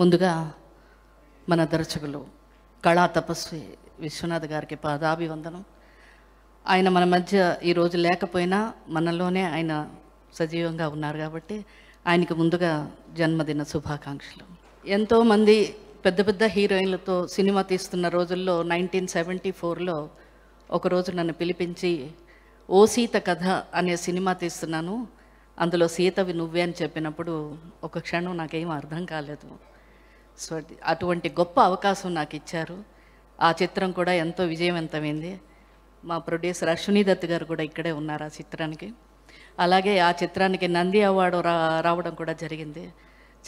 ముందుగా మన దర్శకులు కళా తపస్వి విశ్వనాథ్ గారికి పాదాభివందనం ఆయన మన మధ్య ఈరోజు లేకపోయినా మనలోనే ఆయన సజీవంగా ఉన్నారు కాబట్టి ఆయనకి ముందుగా జన్మదిన శుభాకాంక్షలు ఎంతోమంది పెద్ద పెద్ద హీరోయిన్లతో సినిమా తీస్తున్న రోజుల్లో నైన్టీన్ సెవెంటీ ఫోర్లో ఒకరోజు నన్ను పిలిపించి ఓ సీత కథ అనే సినిమా తీస్తున్నాను అందులో సీతవి నువ్వే అని చెప్పినప్పుడు ఒక క్షణం నాకేం అర్థం కాలేదు సో అటువంటి గొప్ప అవకాశం నాకు ఇచ్చారు ఆ చిత్రం కూడా ఎంతో విజయవంతమైంది మా ప్రొడ్యూసర్ అశ్విని దత్ గారు కూడా ఇక్కడే ఉన్నారు ఆ చిత్రానికి అలాగే ఆ చిత్రానికి నంది అవార్డు రా రావడం కూడా జరిగింది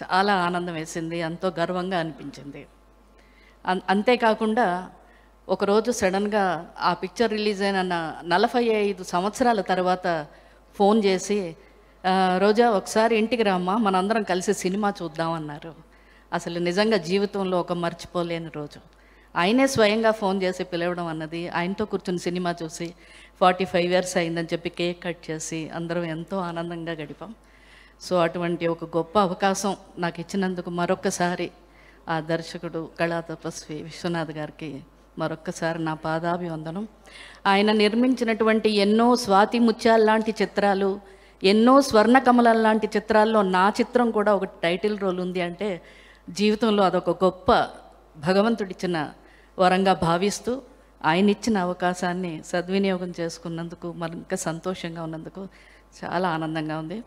చాలా ఆనందం వేసింది ఎంతో గర్వంగా అనిపించింది అంతేకాకుండా ఒకరోజు సడన్గా ఆ పిక్చర్ రిలీజ్ అయిన నలభై ఐదు సంవత్సరాల తర్వాత ఫోన్ చేసి రోజా ఒకసారి ఇంటికి రామ్మా మనందరం కలిసి సినిమా చూద్దామన్నారు అసలు నిజంగా జీవితంలో ఒక మర్చిపోలేని రోజు ఆయనే స్వయంగా ఫోన్ చేసి పిలవడం అన్నది ఆయనతో కూర్చుని సినిమా చూసి ఫార్టీ ఫైవ్ ఇయర్స్ అయిందని చెప్పి కేక్ కట్ చేసి అందరం ఎంతో ఆనందంగా గడిపాం సో అటువంటి ఒక గొప్ప అవకాశం నాకు ఇచ్చినందుకు మరొక్కసారి ఆ దర్శకుడు కళా తపస్వి విశ్వనాథ్ గారికి మరొక్కసారి నా పాదాభివందనం ఆయన నిర్మించినటువంటి ఎన్నో స్వాతి ముత్యాల లాంటి చిత్రాలు ఎన్నో స్వర్ణ కమలం లాంటి చిత్రాల్లో నా చిత్రం కూడా ఒక టైటిల్ రోల్ ఉంది అంటే జీవితంలో అదొక గొప్ప భగవంతుడిచ్చిన వరంగా భావిస్తూ ఆయన ఇచ్చిన అవకాశాన్ని సద్వినియోగం చేసుకున్నందుకు మరింత సంతోషంగా ఉన్నందుకు చాలా ఆనందంగా ఉంది